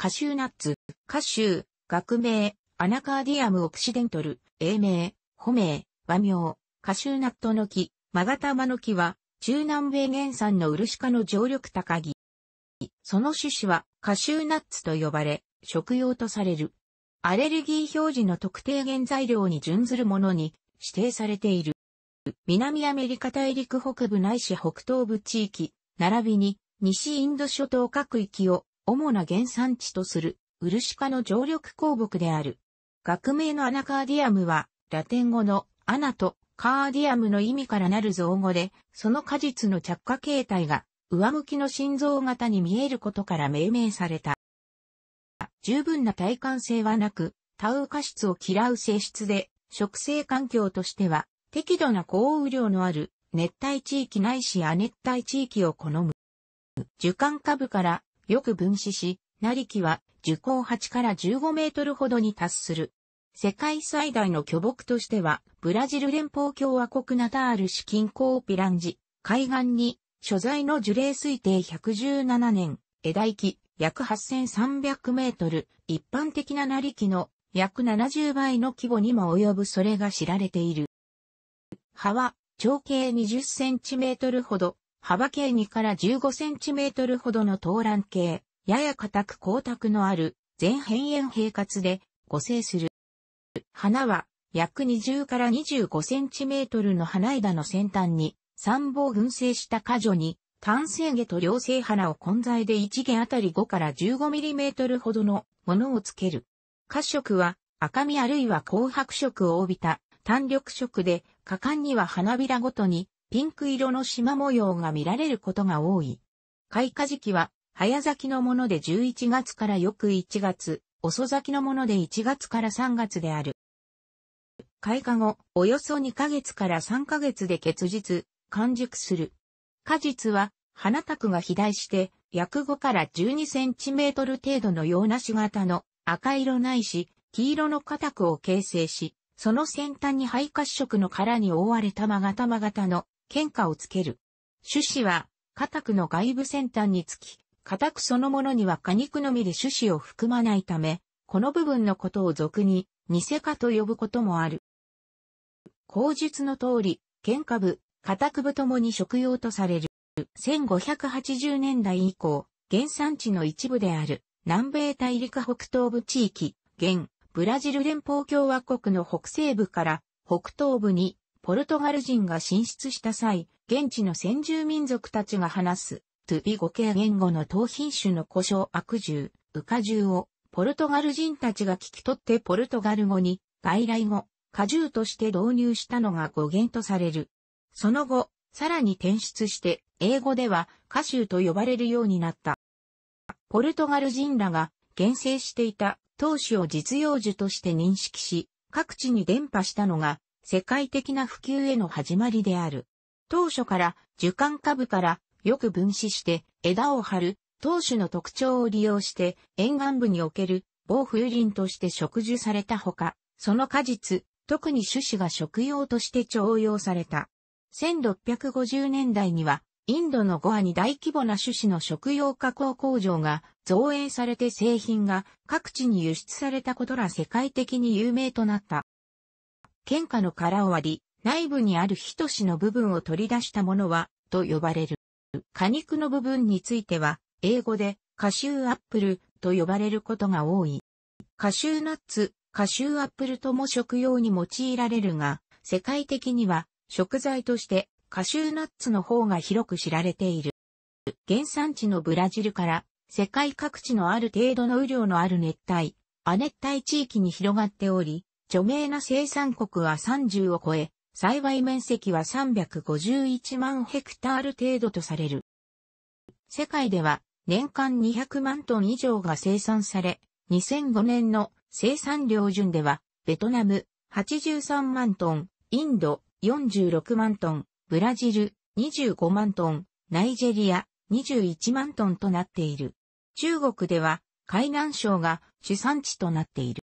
カシューナッツ、カシュー、学名、アナカーディアムオクシデントル、英名、ホ名、和名、カシューナットの木、マガタマの木は、中南米原産のウルシカの常緑高木。その種子はカシューナッツと呼ばれ、食用とされる。アレルギー表示の特定原材料に準ずるものに指定されている。南アメリカ大陸北部ないし北東部地域、並びに西インド諸島各域を主な原産地とする、ウルシカの常緑鉱木である。学名のアナカーディアムは、ラテン語のアナとカーディアムの意味からなる造語で、その果実の着火形態が、上向きの心臓型に見えることから命名された。十分な耐寒性はなく、タウ過質を嫌う性質で、植生環境としては、適度な降雨量のある熱帯地域ないし亜熱帯地域を好む。樹幹下部からよく分子し、成木は樹高8から15メートルほどに達する。世界最大の巨木としては、ブラジル連邦共和国ナタール市近郊ピランジ、海岸に、所在の樹齢推定117年、枝木、約8300メートル、一般的な成木の約70倍の規模にも及ぶそれが知られている。葉は、長径20センチメートルほど、幅径2から15センチメートルほどの投卵形、やや硬く光沢のある、全辺縁平滑で、互生する。花は、約20から25センチメートルの花枝の先端に、三本群生した花女に、単性毛と両性花を混在で1元あたり5から15ミリメートルほどのものをつける。褐色は赤みあるいは紅白色を帯びた単緑色で、果敢には花びらごとにピンク色の縞模様が見られることが多い。開花時期は、早咲きのもので11月から翌1月、遅咲きのもので1月から3月である。開花後、およそ2ヶ月から3ヶ月で結実、完熟する。果実は、花卓が肥大して、約5から12センチメートル程度の洋梨型の赤色ないし、黄色の花卓を形成し、その先端に肺褐色の殻に覆われたまがたまたの喧嘩をつける。種子は、家宅の外部先端につき、家宅そのものには果肉のみで種子を含まないため、この部分のことを俗に、偽家と呼ぶこともある。口述の通り、喧嘩部、家宅部ともに食用とされる。1580年代以降、原産地の一部である、南米大陸北東部地域、現、ブラジル連邦共和国の北西部から北東部にポルトガル人が進出した際、現地の先住民族たちが話す、トゥビ語系言語の当品種の故障悪獣、ウカ獣を、ポルトガル人たちが聞き取ってポルトガル語に、外来語、果汁として導入したのが語源とされる。その後、さらに転出して、英語では歌集と呼ばれるようになった。ポルトガル人らが厳正していた当主を実用樹として認識し、各地に伝播したのが世界的な普及への始まりである。当初から樹幹株からよく分子して枝を張る、当種の特徴を利用して沿岸部における防風林として植樹されたほか、その果実、特に種子が食用として徴用された。1650年代には、インドのゴアに大規模な種子の食用加工工場が造営されて製品が各地に輸出されたことら世界的に有名となった。喧嘩の殻を割り、内部にあるひとしの部分を取り出したものは、と呼ばれる。果肉の部分については、英語で、カシューアップルと呼ばれることが多い。カシューナッツ、カシューアップルとも食用に用いられるが、世界的には食材としてカシューナッツの方が広く知られている。原産地のブラジルから世界各地のある程度の雨量のある熱帯、亜熱帯地域に広がっており、著名な生産国は30を超え、栽培面積は351万ヘクタール程度とされる。世界では年間200万トン以上が生産され、2005年の生産量順では、ベトナム83万トン、インド46万トン、ブラジル25万トン、ナイジェリア21万トンとなっている。中国では海南省が主産地となっている。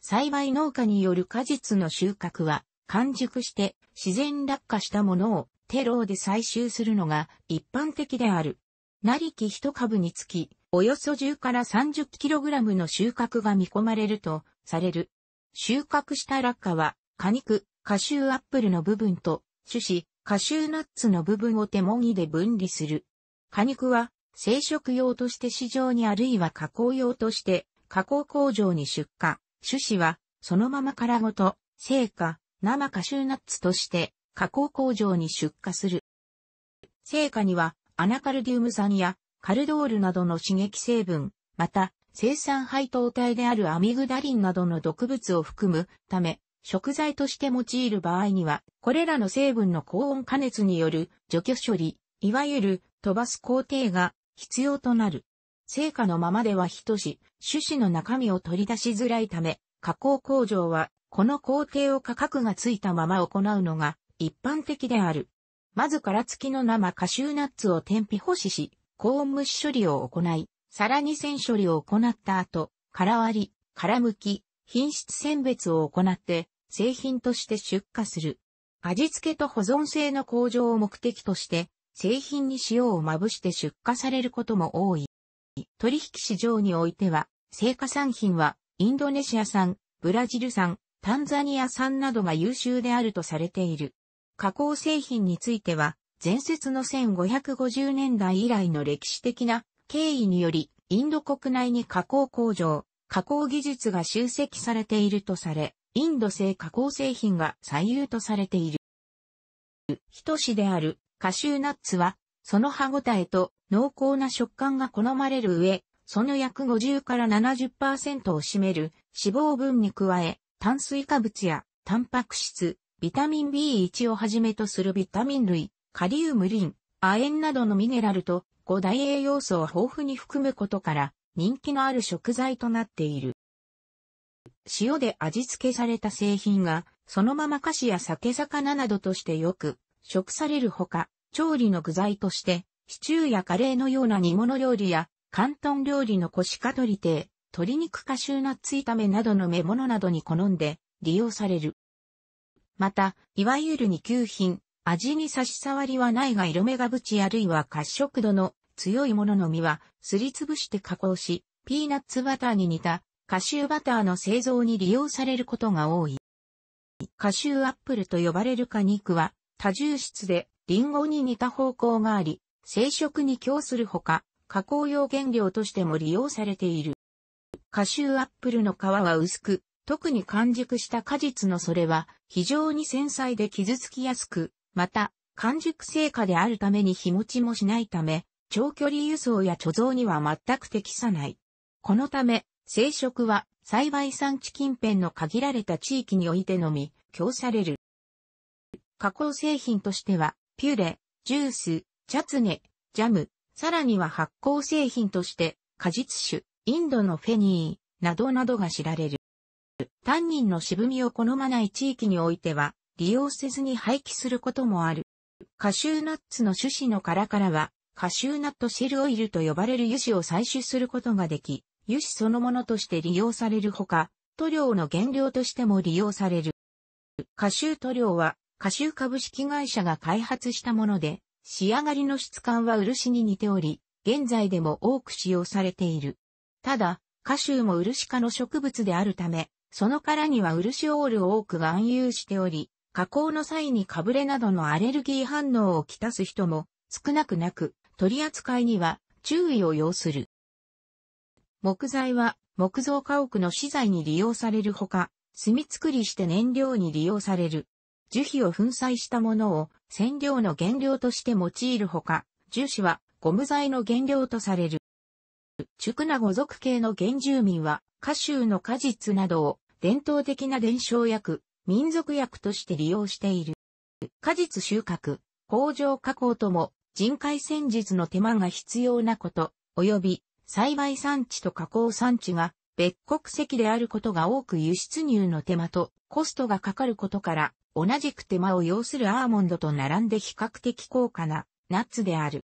栽培農家による果実の収穫は、完熟して自然落下したものをテローで採集するのが一般的である。なりき一株につき、およそ10から 30kg の収穫が見込まれるとされる。収穫した落下は、果肉、カシューアップルの部分と、種子、カシューナッツの部分を手もぎで分離する。果肉は、生食用として市場にあるいは加工用として、加工工場に出荷、種子は、そのまま殻ごと、生花、生カシューナッツとして、加工工場に出荷する。生花には、アナカルディウム酸や、カルドールなどの刺激成分、また、生産配当体であるアミグダリンなどの毒物を含むため、食材として用いる場合には、これらの成分の高温加熱による除去処理、いわゆる飛ばす工程が必要となる。成果のままでは等し、種子の中身を取り出しづらいため、加工工場は、この工程を価格がついたまま行うのが一般的である。まず殻付きの生カシューナッツを天日干しし、高温蒸し処理を行い、さらに線処理を行った後、殻割り、殻剥き、品質選別を行って、製品として出荷する。味付けと保存性の向上を目的として、製品に塩をまぶして出荷されることも多い。取引市場においては、成果産品は、インドネシア産、ブラジル産、タンザニア産などが優秀であるとされている。加工製品については、前節の1550年代以来の歴史的な経緯により、インド国内に加工工場、加工技術が集積されているとされ、インド製加工製品が最優とされている。一しであるカシューナッツは、その歯ごたえと濃厚な食感が好まれる上、その約50から70%を占める脂肪分に加え、炭水化物やタンパク質、ビタミン B1 をはじめとするビタミン類、カリウムリン、亜鉛などのミネラルと5大栄養素を豊富に含むことから人気のある食材となっている。塩で味付けされた製品がそのまま菓子や酒魚などとしてよく食されるほか、調理の具材としてシチューやカレーのような煮物料理や、広東料理の腰か取り亭、鶏肉カシューナッツ炒めなどの目物などに好んで利用される。また、いわゆる二級品、味に差し障りはないが色目がぶちあるいは褐色度の強いものの実はすりつぶして加工し、ピーナッツバターに似たカシューバターの製造に利用されることが多い。カシューアップルと呼ばれる果肉は多重質でリンゴに似た方向があり、生殖に供するほか、加工用原料としても利用されている。カシューアップルの皮は薄く、特に完熟した果実のそれは非常に繊細で傷つきやすく、また、完熟成果であるために日持ちもしないため、長距離輸送や貯蔵には全く適さない。このため、生殖は栽培産地近辺の限られた地域においてのみ、供される。加工製品としては、ピュレ、ジュース、チャツネ、ジャム、さらには発酵製品として果実酒、インドのフェニー、などなどが知られる。タンニンの渋みを好まない地域においては、利用せずに廃棄することもある。カシューナッツの種子の殻からは、カシューナットシェルオイルと呼ばれる油脂を採取することができ、油脂そのものとして利用されるほか、塗料の原料としても利用される。カシュー塗料は、カシュー株式会社が開発したもので、仕上がりの質感は漆に似ており、現在でも多く使用されている。ただ、花州も漆化の植物であるため、その殻には漆オールを多く含有しており、加工の際にかぶれなどのアレルギー反応をきたす人も少なくなく、取り扱いには注意を要する。木材は木造家屋の資材に利用されるほか、炭作りして燃料に利用される。樹皮を粉砕したものを染料の原料として用いるほか、樹脂はゴム材の原料とされる。クナゴ族系の原住民は、下州の果実などを伝統的な伝承薬、民族薬として利用している。果実収穫、工場加工とも人海戦術の手間が必要なこと、及び栽培産地と加工産地が別国籍であることが多く輸出入の手間とコストがかかることから同じく手間を要するアーモンドと並んで比較的高価なナッツである。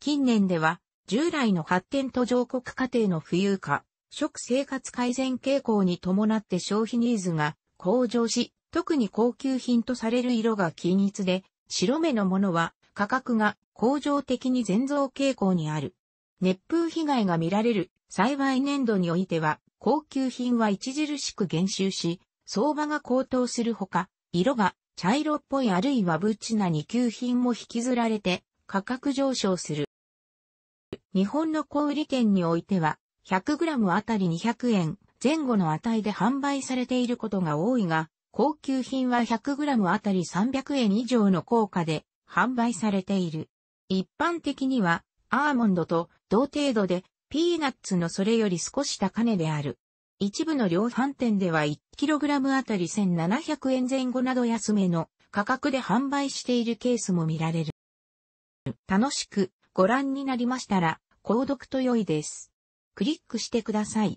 近年では、従来の発展途上国家庭の富裕化、食生活改善傾向に伴って消費ニーズが向上し、特に高級品とされる色が均一で、白目のものは価格が向上的に全増傾向にある。熱風被害が見られる栽培年度においては、高級品は著しく減収し、相場が高騰するほか、色が茶色っぽいあるいはブチな2級品も引きずられて価格上昇する。日本の小売店においては、100g あたり200円前後の値で販売されていることが多いが、高級品は 100g あたり300円以上の効果で販売されている。一般的にはアーモンドと同程度でピーナッツのそれより少し高値である。一部の量販店では 1kg あたり1700円前後など安めの価格で販売しているケースも見られる。楽しくご覧になりましたら、購読と良いです。クリックしてください。